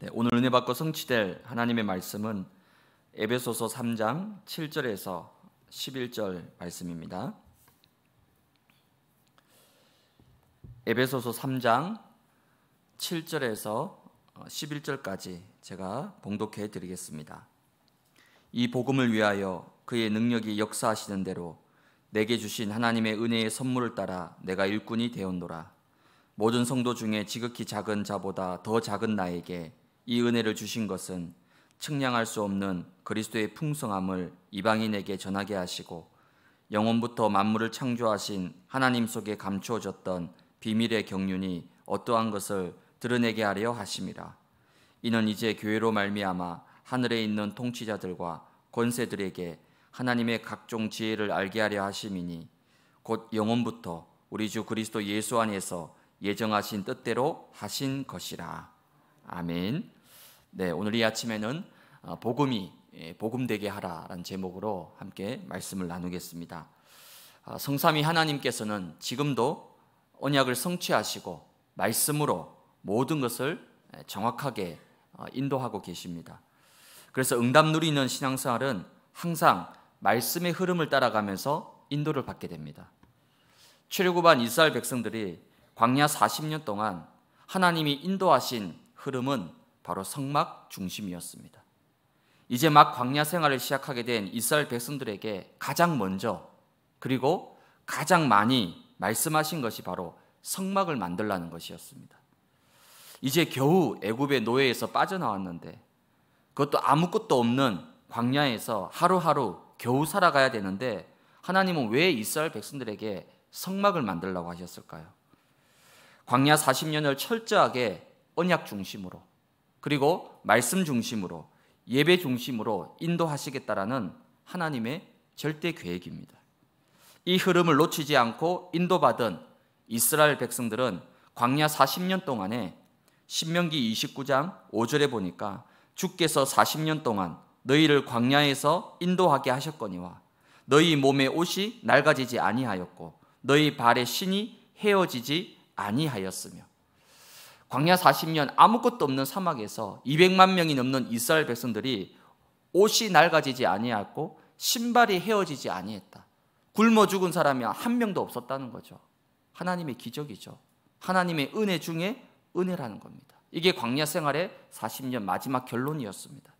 네, 오늘 은혜 받고 성취될 하나님의 말씀은 에베소서 3장 7절에서 11절 말씀입니다. 에베소서 3장 7절에서 11절까지 제가 봉독해 드리겠습니다. 이 복음을 위하여 그의 능력이 역사하시는 대로 내게 주신 하나님의 은혜의 선물을 따라 내가 일꾼이 되었노라. 모든 성도 중에 지극히 작은 자보다 더 작은 나에게 이 은혜를 주신 것은 측량할 수 없는 그리스도의 풍성함을 이방인에게 전하게 하시고 영원부터 만물을 창조하신 하나님 속에 감추어졌던 비밀의 경륜이 어떠한 것을 드러내게 하려 하심이라. 이는 이제 교회로 말미암아 하늘에 있는 통치자들과 권세들에게 하나님의 각종 지혜를 알게 하려 하심이니 곧 영원부터 우리 주 그리스도 예수 안에서 예정하신 뜻대로 하신 것이라. 아멘. 네, 오늘 이 아침에는 어, 복음이 예, 복음 되게 하라라는 제목으로 함께 말씀을 나누겠습니다. 어, 성삼위 하나님께서는 지금도 언약을 성취하시고 말씀으로 모든 것을 예, 정확하게 어, 인도하고 계십니다. 그래서 응답 누리는 신앙생활은 항상 말씀의 흐름을 따라가면서 인도를 받게 됩니다. 출애굽한 이스라엘 백성들이 광야 40년 동안 하나님이 인도하신 흐름은 바로 성막 중심이었습니다. 이제 막 광야 생활을 시작하게 된 이스라엘 백성들에게 가장 먼저 그리고 가장 많이 말씀하신 것이 바로 성막을 만들라는 것이었습니다. 이제 겨우 애굽의 노예에서 빠져나왔는데 그것도 아무것도 없는 광야에서 하루하루 겨우 살아가야 되는데 하나님은 왜 이스라엘 백성들에게 성막을 만들라고 하셨을까요? 광야 40년을 철저하게 언약 중심으로 그리고 말씀 중심으로 예배 중심으로 인도하시겠다라는 하나님의 절대 계획입니다. 이 흐름을 놓치지 않고 인도받은 이스라엘 백성들은 광야 40년 동안에 신명기 29장 5절에 보니까 주께서 40년 동안 너희를 광야에서 인도하게 하셨거니와 너희 몸의 옷이 낡아지지 아니하였고 너희 발의 신이 헤어지지 아니하였으며 광야 40년 아무것도 없는 사막에서 200만 명이 넘는 이스라엘 백성들이 옷이 낡아지지 아니하고 신발이 헤어지지 아니했다. 굶어 죽은 사람이 한 명도 없었다는 거죠. 하나님의 기적이죠. 하나님의 은혜 중에 은혜라는 겁니다. 이게 광야 생활의 40년 마지막 결론이었습니다.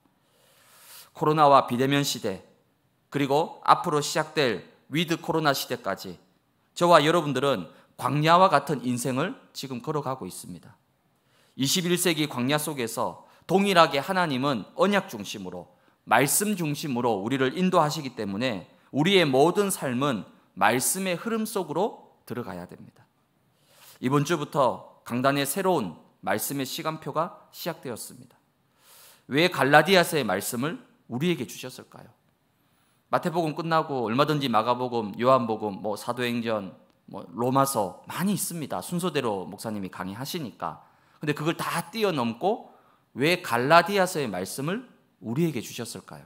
코로나와 비대면 시대 그리고 앞으로 시작될 위드 코로나 시대까지 저와 여러분들은 광야와 같은 인생을 지금 걸어가고 있습니다. 21세기 광야 속에서 동일하게 하나님은 언약 중심으로 말씀 중심으로 우리를 인도하시기 때문에 우리의 모든 삶은 말씀의 흐름 속으로 들어가야 됩니다. 이번 주부터 강단의 새로운 말씀의 시간표가 시작되었습니다. 왜 갈라디아서의 말씀을 우리에게 주셨을까요? 마태복음 끝나고 얼마든지 마가복음, 요한복음, 뭐 사도행전, 뭐 로마서 많이 있습니다. 순서대로 목사님이 강의하시니까 근데 그걸 다 뛰어넘고 왜 갈라디아서의 말씀을 우리에게 주셨을까요?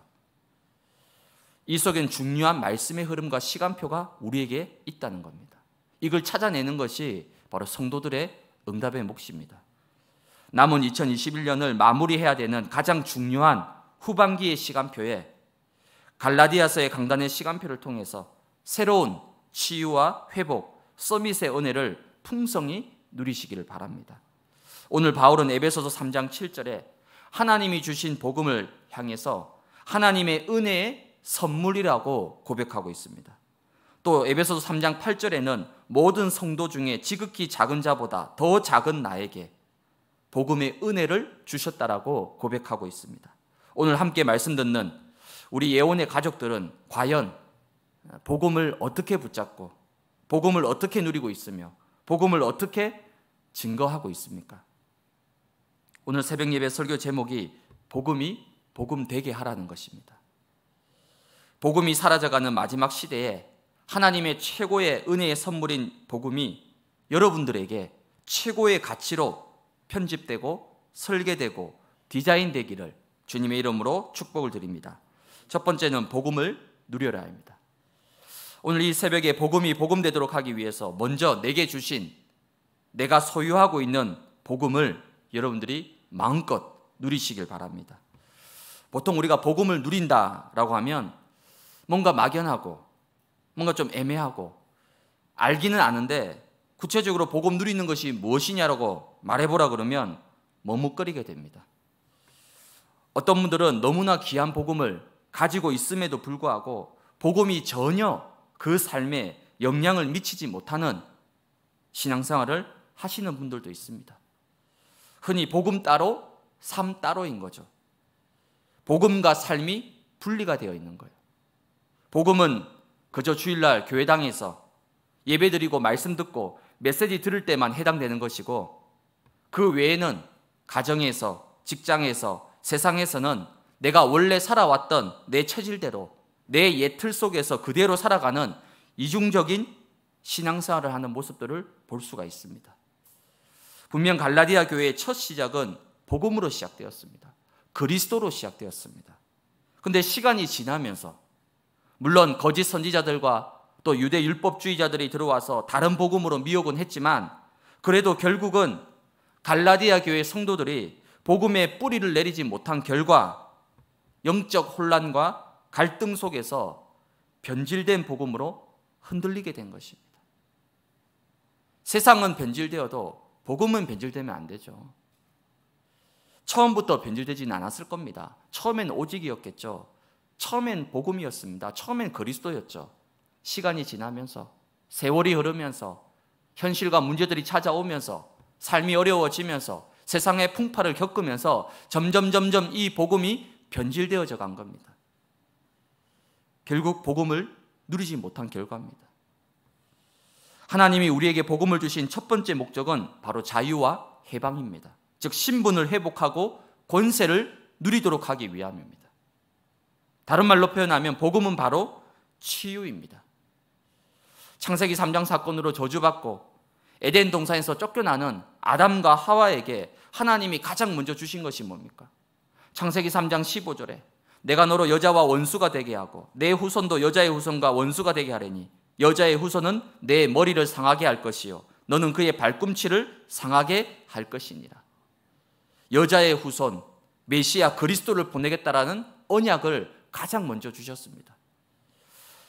이 속엔 중요한 말씀의 흐름과 시간표가 우리에게 있다는 겁니다. 이걸 찾아내는 것이 바로 성도들의 응답의 몫입니다. 남은 2021년을 마무리해야 되는 가장 중요한 후반기의 시간표에 갈라디아서의 강단의 시간표를 통해서 새로운 치유와 회복, 서밋의 은혜를 풍성히 누리시기를 바랍니다. 오늘 바울은 에베소서 3장 7절에 하나님이 주신 복음을 향해서 하나님의 은혜의 선물이라고 고백하고 있습니다. 또 에베소서 3장 8절에는 모든 성도 중에 지극히 작은 자보다 더 작은 나에게 복음의 은혜를 주셨다라고 고백하고 있습니다. 오늘 함께 말씀 듣는 우리 예원의 가족들은 과연 복음을 어떻게 붙잡고 복음을 어떻게 누리고 있으며 복음을 어떻게 증거하고 있습니까? 오늘 새벽 예배 설교 제목이 복음이 복음 되게 하라는 것입니다. 복음이 사라져가는 마지막 시대에 하나님의 최고의 은혜의 선물인 복음이 여러분들에게 최고의 가치로 편집되고 설계되고 디자인되기를 주님의 이름으로 축복을 드립니다. 첫 번째는 복음을 누려라 입니다. 오늘 이 새벽에 복음이 복음되도록 하기 위해서 먼저 내게 주신 내가 소유하고 있는 복음을 여러분들이 마음껏 누리시길 바랍니다. 보통 우리가 복음을 누린다라고 하면 뭔가 막연하고 뭔가 좀 애매하고 알기는 아는데 구체적으로 복음 누리는 것이 무엇이냐라고 말해보라 그러면 머뭇거리게 됩니다. 어떤 분들은 너무나 귀한 복음을 가지고 있음에도 불구하고 복음이 전혀 그 삶에 영향을 미치지 못하는 신앙생활을 하시는 분들도 있습니다. 흔히 복음 따로, 삶 따로인 거죠. 복음과 삶이 분리가 되어 있는 거예요. 복음은 그저 주일날 교회당에서 예배 드리고 말씀 듣고 메시지 들을 때만 해당되는 것이고 그 외에는 가정에서, 직장에서, 세상에서는 내가 원래 살아왔던 내 체질대로 내 예틀 속에서 그대로 살아가는 이중적인 신앙생활을 하는 모습들을 볼 수가 있습니다. 분명 갈라디아 교회의 첫 시작은 복음으로 시작되었습니다. 그리스도로 시작되었습니다. 근데 시간이 지나면서 물론 거짓 선지자들과 또 유대 율법주의자들이 들어와서 다른 복음으로 미혹은 했지만 그래도 결국은 갈라디아 교회 성도들이 복음의 뿌리를 내리지 못한 결과 영적 혼란과 갈등 속에서 변질된 복음으로 흔들리게 된 것입니다. 세상은 변질되어도 복음은 변질되면 안 되죠. 처음부터 변질되진 않았을 겁니다. 처음엔 오직이었겠죠. 처음엔 복음이었습니다. 처음엔 그리스도였죠. 시간이 지나면서 세월이 흐르면서 현실과 문제들이 찾아오면서 삶이 어려워지면서 세상의 풍파를 겪으면서 점점 점점 이 복음이 변질되어져 간 겁니다. 결국 복음을 누리지 못한 결과입니다. 하나님이 우리에게 복음을 주신 첫 번째 목적은 바로 자유와 해방입니다. 즉 신분을 회복하고 권세를 누리도록 하기 위함입니다. 다른 말로 표현하면 복음은 바로 치유입니다. 창세기 3장 사건으로 저주받고 에덴 동산에서 쫓겨나는 아담과 하와에게 하나님이 가장 먼저 주신 것이 뭡니까? 창세기 3장 15절에 내가 너로 여자와 원수가 되게 하고 내 후손도 여자의 후손과 원수가 되게 하려니 여자의 후손은 내 머리를 상하게 할 것이요. 너는 그의 발꿈치를 상하게 할 것이니라. 여자의 후손, 메시아 그리스도를 보내겠다라는 언약을 가장 먼저 주셨습니다.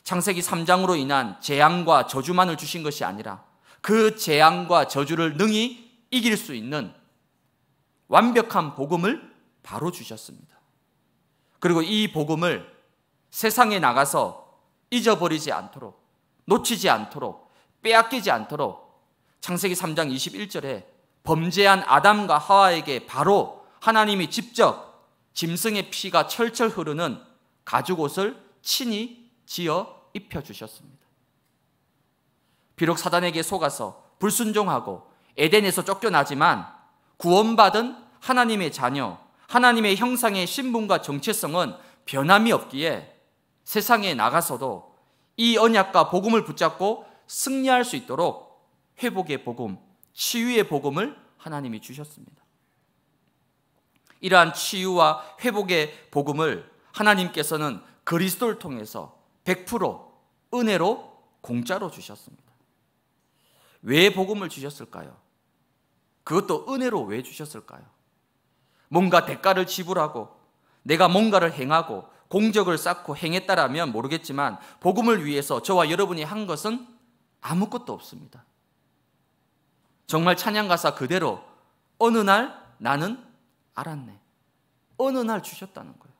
창세기 3장으로 인한 재앙과 저주만을 주신 것이 아니라 그 재앙과 저주를 능히 이길 수 있는 완벽한 복음을 바로 주셨습니다. 그리고 이 복음을 세상에 나가서 잊어버리지 않도록 놓치지 않도록 빼앗기지 않도록 창세기 3장 21절에 범죄한 아담과 하와에게 바로 하나님이 직접 짐승의 피가 철철 흐르는 가죽 옷을 친히 지어 입혀 주셨습니다. 비록 사단에게 속아서 불순종하고 에덴에서 쫓겨나지만 구원받은 하나님의 자녀, 하나님의 형상의 신분과 정체성은 변함이 없기에 세상에 나가서도 이 언약과 복음을 붙잡고 승리할 수 있도록 회복의 복음, 치유의 복음을 하나님이 주셨습니다. 이러한 치유와 회복의 복음을 하나님께서는 그리스도를 통해서 100% 은혜로 공짜로 주셨습니다. 왜 복음을 주셨을까요? 그것도 은혜로 왜 주셨을까요? 뭔가 대가를 지불하고 내가 뭔가를 행하고 공적을 쌓고 행했다라면 모르겠지만 복음을 위해서 저와 여러분이 한 것은 아무것도 없습니다. 정말 찬양 가사 그대로 어느 날 나는 알았네. 어느 날 주셨다는 거예요.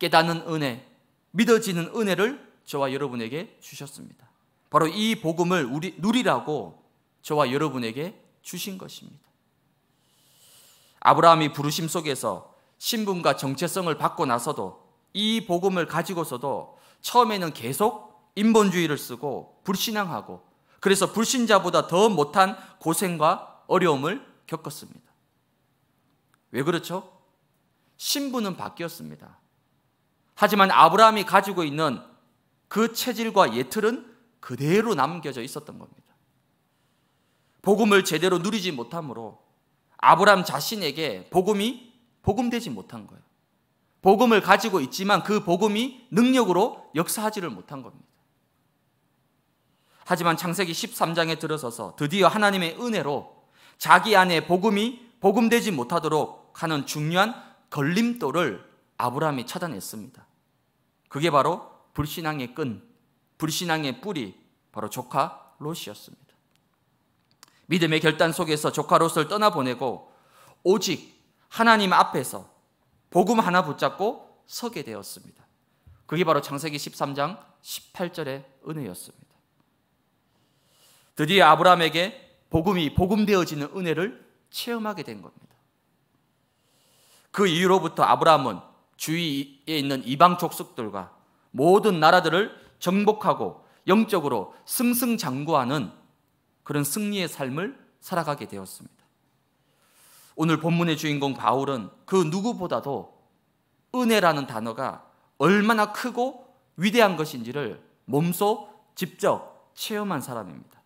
깨닫는 은혜, 믿어지는 은혜를 저와 여러분에게 주셨습니다. 바로 이 복음을 우리, 누리라고 저와 여러분에게 주신 것입니다. 아브라함이 부르심 속에서 신분과 정체성을 받고 나서도 이 복음을 가지고서도 처음에는 계속 인본주의를 쓰고 불신앙하고 그래서 불신자보다 더 못한 고생과 어려움을 겪었습니다. 왜 그렇죠? 신분은 바뀌었습니다. 하지만 아브라함이 가지고 있는 그 체질과 예틀은 그대로 남겨져 있었던 겁니다. 복음을 제대로 누리지 못함으로 아브라함 자신에게 복음이 복음되지 못한 거예요. 복음을 가지고 있지만 그 복음이 능력으로 역사하지를 못한 겁니다. 하지만 창세기 13장에 들어서서 드디어 하나님의 은혜로 자기 안에 복음이 복음되지 못하도록 하는 중요한 걸림돌을 아브라함이 찾아냈습니다. 그게 바로 불신앙의 끈, 불신앙의 뿌리, 바로 조카 롯이었습니다. 믿음의 결단 속에서 조카 롯을 떠나보내고 오직 하나님 앞에서 복음 하나 붙잡고 서게 되었습니다. 그게 바로 창세기 13장 18절의 은혜였습니다. 드디어 아브라함에게 복음이 복음되어지는 은혜를 체험하게 된 겁니다. 그 이후로부터 아브라함은 주위에 있는 이방 족속들과 모든 나라들을 정복하고 영적으로 승승장구하는 그런 승리의 삶을 살아가게 되었습니다. 오늘 본문의 주인공 바울은 그 누구보다도 은혜라는 단어가 얼마나 크고 위대한 것인지를 몸소 직접 체험한 사람입니다.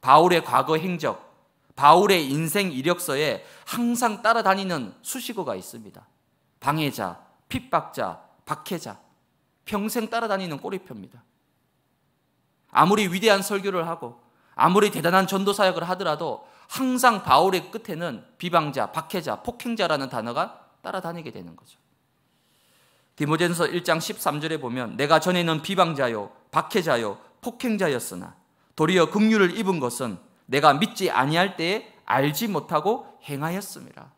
바울의 과거 행적, 바울의 인생 이력서에 항상 따라다니는 수식어가 있습니다. 방해자, 핍박자, 박해자. 평생 따라다니는 꼬리표입니다. 아무리 위대한 설교를 하고 아무리 대단한 전도 사역을 하더라도 항상 바울의 끝에는 비방자, 박해자, 폭행자라는 단어가 따라다니게 되는 거죠. 디모데전서 1장 13절에 보면 내가 전에는 비방자요, 박해자요, 폭행자였으나 도리어 긍휼을 입은 것은 내가 믿지 아니할 때에 알지 못하고 행하였습니다.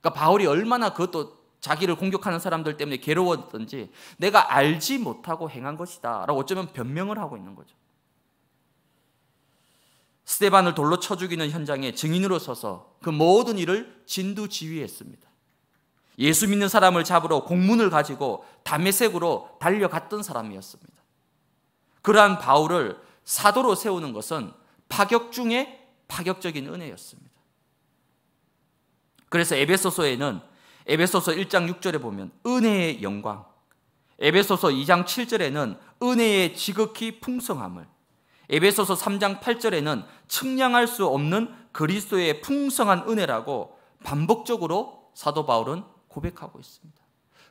그러니까 바울이 얼마나 그것도 자기를 공격하는 사람들 때문에 괴로웠던지 내가 알지 못하고 행한 것이다. 라고 어쩌면 변명을 하고 있는 거죠. 스테반을 돌로 쳐 죽이는 현장에 증인으로 서서 그 모든 일을 진두지휘했습니다. 예수 믿는 사람을 잡으러 공문을 가지고 담메색으로 달려갔던 사람이었습니다. 그러한 바울을 사도로 세우는 것은 파격 중에 파격적인 은혜였습니다. 그래서 에베소서에는 에베소서 1장 6절에 보면 은혜의 영광, 에베소서 2장 7절에는 은혜의 지극히 풍성함을, 에베소서 3장 8절에는 측량할 수 없는 그리스도의 풍성한 은혜라고 반복적으로 사도 바울은 고백하고 있습니다.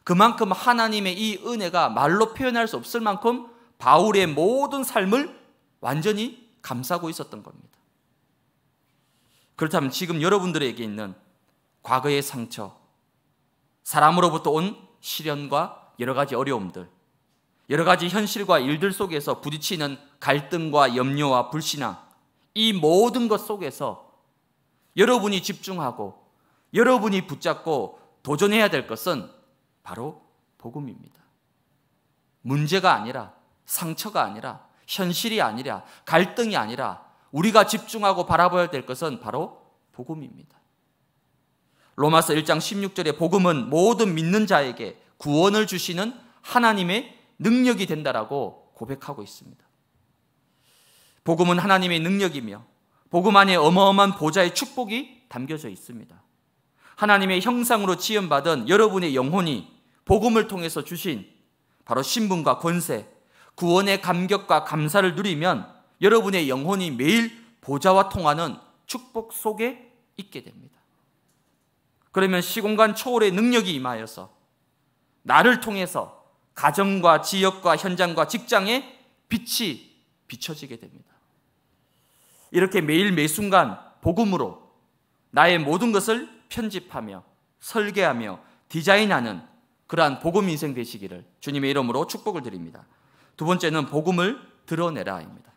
그만큼 하나님의 이 은혜가 말로 표현할 수 없을 만큼 바울의 모든 삶을 완전히 감싸고 있었던 겁니다. 그렇다면 지금 여러분들에게 있는 과거의 상처, 사람으로부터 온 시련과 여러 가지 어려움들, 여러 가지 현실과 일들 속에서 부딪히는 갈등과 염려와 불신앙, 이 모든 것 속에서 여러분이 집중하고 여러분이 붙잡고 도전해야 될 것은 바로 복음입니다. 문제가 아니라 상처가 아니라 현실이 아니라 갈등이 아니라 우리가 집중하고 바라봐야 될 것은 바로 복음입니다. 로마서 1장 16절에 복음은 모든 믿는 자에게 구원을 주시는 하나님의 능력이 된다라고 고백하고 있습니다. 복음은 하나님의 능력이며 복음 안에 어마어마한 보좌의 축복이 담겨져 있습니다. 하나님의 형상으로 지음받은 여러분의 영혼이 복음을 통해서 주신 바로 신분과 권세, 구원의 감격과 감사를 누리면 여러분의 영혼이 매일 보좌와 통하는 축복 속에 있게 됩니다. 그러면 시공간 초월의 능력이 임하여서 나를 통해서 가정과 지역과 현장과 직장에 빛이 비춰지게 됩니다. 이렇게 매일 매순간 복음으로 나의 모든 것을 편집하며 설계하며 디자인하는 그러한 복음 인생 되시기를 주님의 이름으로 축복을 드립니다. 두 번째는 복음을 드러내라입니다.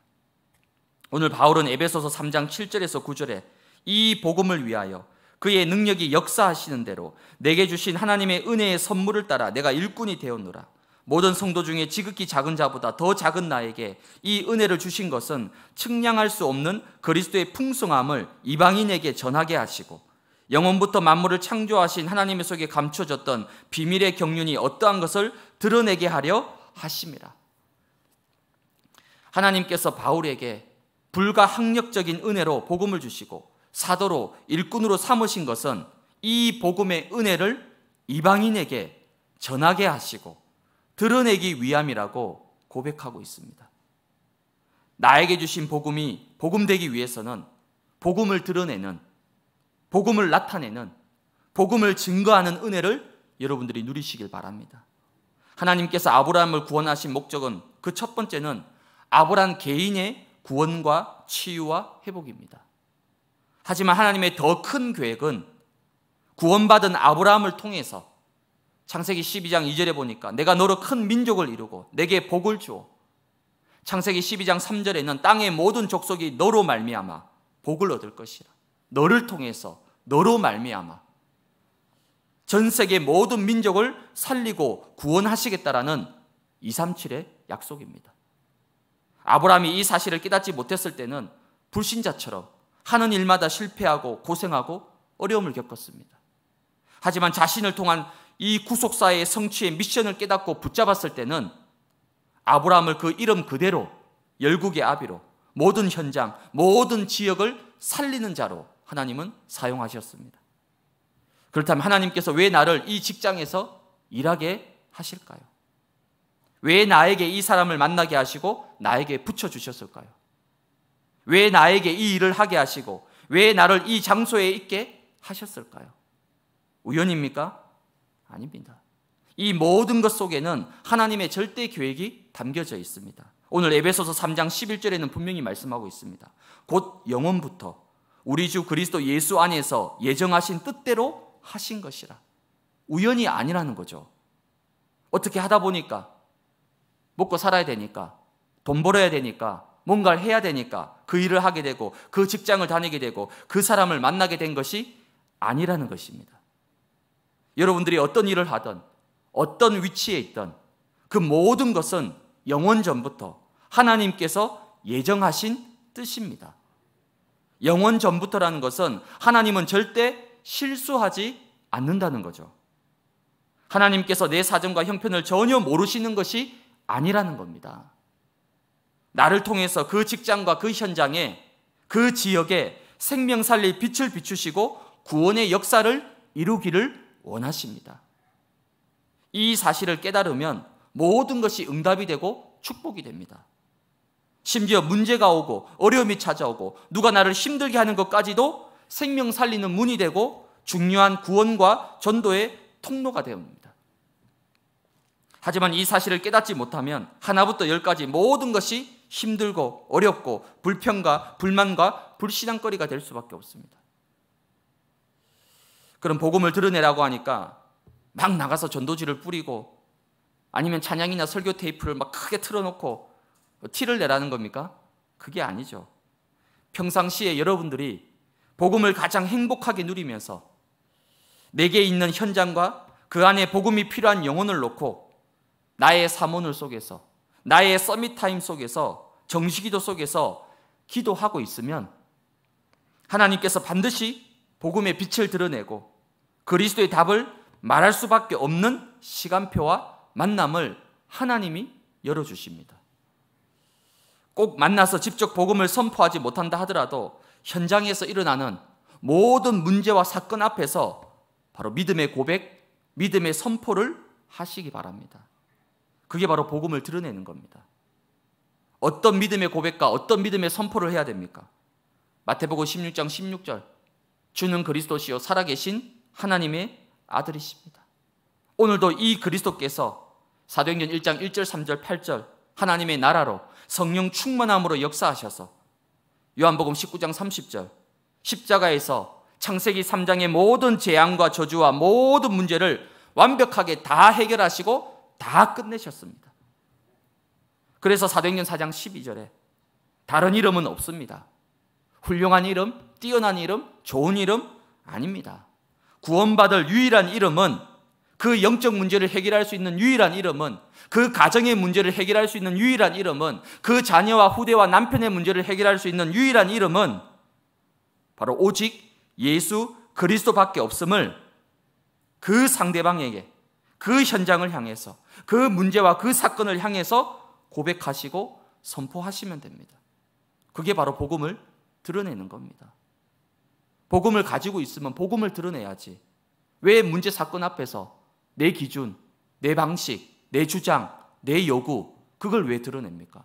오늘 바울은 에베소서 3장 7절에서 9절에 이 복음을 위하여 그의 능력이 역사하시는 대로 내게 주신 하나님의 은혜의 선물을 따라 내가 일꾼이 되었노라. 모든 성도 중에 지극히 작은 자보다 더 작은 나에게 이 은혜를 주신 것은 측량할 수 없는 그리스도의 풍성함을 이방인에게 전하게 하시고 영원부터 만물을 창조하신 하나님의 속에 감춰졌던 비밀의 경륜이 어떠한 것을 드러내게 하려 하십니다 하나님께서 바울에게 불가 학력적인 은혜로 복음을 주시고 사도로 일꾼으로 삼으신 것은 이 복음의 은혜를 이방인에게 전하게 하시고 드러내기 위함이라고 고백하고 있습니다. 나에게 주신 복음이 복음되기 위해서는 복음을 드러내는, 복음을 나타내는, 복음을 증거하는 은혜를 여러분들이 누리시길 바랍니다. 하나님께서 아브라함을 구원하신 목적은 그 첫 번째는 아브라함 개인의 구원과 치유와 회복입니다. 하지만 하나님의 더 큰 계획은 구원받은 아브라함을 통해서 창세기 12장 2절에 보니까 내가 너로 큰 민족을 이루고 내게 복을 주어 창세기 12장 3절에 있는 땅의 모든 족속이 너로 말미암아 복을 얻을 것이라. 너를 통해서 너로 말미암아 전 세계 모든 민족을 살리고 구원하시겠다라는 237의 약속입니다. 아브라함이 이 사실을 깨닫지 못했을 때는 불신자처럼 하는 일마다 실패하고 고생하고 어려움을 겪었습니다. 하지만 자신을 통한 이 구속사의 성취의 미션을 깨닫고 붙잡았을 때는 아브라함을 그 이름 그대로 열국의 아비로 모든 현장, 모든 지역을 살리는 자로 하나님은 사용하셨습니다. 그렇다면 하나님께서 왜 나를 이 직장에서 일하게 하실까요? 왜 나에게 이 사람을 만나게 하시고 나에게 붙여주셨을까요? 왜 나에게 이 일을 하게 하시고 왜 나를 이 장소에 있게 하셨을까요? 우연입니까? 아닙니다. 이 모든 것 속에는 하나님의 절대 계획이 담겨져 있습니다. 오늘 에베소서 3장 11절에는 분명히 말씀하고 있습니다. 곧 영원부터 우리 주 그리스도 예수 안에서 예정하신 뜻대로 하신 것이라. 우연이 아니라는 거죠. 어떻게 하다 보니까 먹고 살아야 되니까 돈 벌어야 되니까 뭔가를 해야 되니까 그 일을 하게 되고 그 직장을 다니게 되고 그 사람을 만나게 된 것이 아니라는 것입니다. 여러분들이 어떤 일을 하든 어떤 위치에 있든 그 모든 것은 영원 전부터 하나님께서 예정하신 뜻입니다. 영원 전부터라는 것은 하나님은 절대 실수하지 않는다는 거죠. 하나님께서 내 사정과 형편을 전혀 모르시는 것이 아니라는 겁니다. 나를 통해서 그 직장과 그 현장에 그 지역에 생명 살리 빛을 비추시고 구원의 역사를 이루기를 원하십니다. 이 사실을 깨달으면 모든 것이 응답이 되고 축복이 됩니다. 심지어 문제가 오고 어려움이 찾아오고 누가 나를 힘들게 하는 것까지도 생명 살리는 문이 되고 중요한 구원과 전도의 통로가 되옵니다. 하지만 이 사실을 깨닫지 못하면 하나부터 열까지 모든 것이 힘들고 어렵고 불평과 불만과 불신앙거리가 될 수밖에 없습니다. 그런 복음을 드러내라고 하니까 막 나가서 전도지를 뿌리고 아니면 찬양이나 설교 테이프를 막 크게 틀어놓고 티를 내라는 겁니까? 그게 아니죠. 평상시에 여러분들이 복음을 가장 행복하게 누리면서 내게 있는 현장과 그 안에 복음이 필요한 영혼을 놓고 나의 사모늘 속에서 나의 서밋타임 속에서 정시기도 속에서 기도하고 있으면 하나님께서 반드시 복음의 빛을 드러내고 그리스도의 답을 말할 수밖에 없는 시간표와 만남을 하나님이 열어주십니다. 꼭 만나서 직접 복음을 선포하지 못한다 하더라도 현장에서 일어나는 모든 문제와 사건 앞에서 바로 믿음의 고백, 믿음의 선포를 하시기 바랍니다. 그게 바로 복음을 드러내는 겁니다. 어떤 믿음의 고백과 어떤 믿음의 선포를 해야 됩니까? 마태복음 16장 16절 주는 그리스도시요 살아계신 하나님의 아들이십니다. 오늘도 이 그리스도께서 사도행전 1장 1절 3절 8절 하나님의 나라로 성령 충만함으로 역사하셔서 요한복음 19장 30절 십자가에서 창세기 3장의 모든 재앙과 저주와 모든 문제를 완벽하게 다 해결하시고 다 끝내셨습니다. 그래서 사도행전 4장 12절에 다른 이름은 없습니다. 훌륭한 이름, 뛰어난 이름, 좋은 이름 아닙니다. 구원받을 유일한 이름은 그 영적 문제를 해결할 수 있는 유일한 이름은 그 가정의 문제를 해결할 수 있는 유일한 이름은 그 자녀와 후대와 남편의 문제를 해결할 수 있는 유일한 이름은 바로 오직 예수 그리스도밖에 없음을 그 상대방에게 그 현장을 향해서 그 문제와 그 사건을 향해서 고백하시고 선포하시면 됩니다. 그게 바로 복음을 드러내는 겁니다. 복음을 가지고 있으면 복음을 드러내야지. 왜 문제 사건 앞에서 내 기준, 내 방식, 내 주장, 내 요구 그걸 왜 드러냅니까?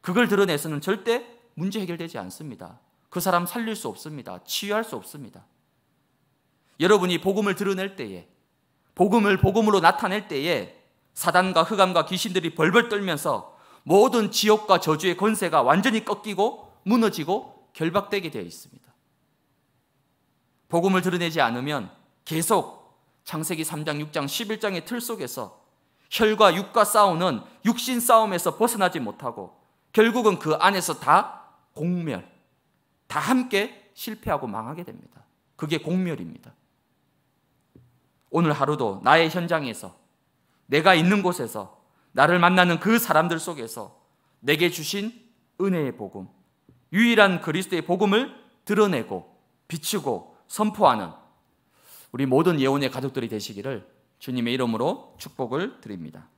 그걸 드러내서는 절대 문제 해결되지 않습니다. 그 사람 살릴 수 없습니다. 치유할 수 없습니다. 여러분이 복음을 드러낼 때에 복음을 복음으로 나타낼 때에 사단과 흑암과 귀신들이 벌벌 떨면서 모든 지옥과 저주의 권세가 완전히 꺾이고 무너지고 결박되게 되어 있습니다. 복음을 드러내지 않으면 계속 창세기 3장, 6장, 11장의 틀 속에서 혈과 육과 싸우는 육신 싸움에서 벗어나지 못하고 결국은 그 안에서 다 공멸, 다 함께 실패하고 망하게 됩니다. 그게 공멸입니다. 오늘 하루도 나의 현장에서 내가 있는 곳에서 나를 만나는 그 사람들 속에서 내게 주신 은혜의 복음, 유일한 그리스도의 복음을 드러내고 비추고 선포하는 우리 모든 예언의 가족들이 되시기를 주님의 이름으로 축복을 드립니다.